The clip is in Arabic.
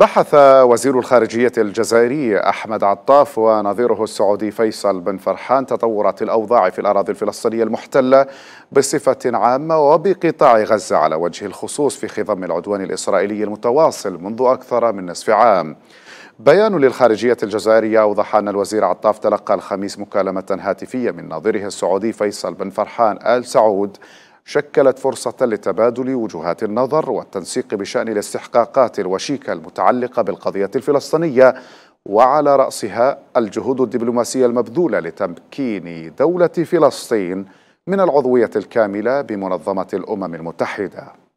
بحث وزير الخارجية الجزائري أحمد عطاف ونظيره السعودي فيصل بن فرحان تطورات الأوضاع في الأراضي الفلسطينية المحتلة بصفة عامة وبقطاع غزة على وجه الخصوص في خضم العدوان الإسرائيلي المتواصل منذ أكثر من نصف عام بيان للخارجية الجزائرية أوضح أن الوزير عطاف تلقى الخميس مكالمة هاتفية من ناظره السعودي فيصل بن فرحان آل سعود شكلت فرصة لتبادل وجهات النظر والتنسيق بشأن الاستحقاقات الوشيكة المتعلقة بالقضية الفلسطينية وعلى رأسها الجهود الدبلوماسية المبذولة لتمكين دولة فلسطين من العضوية الكاملة بمنظمة الأمم المتحدة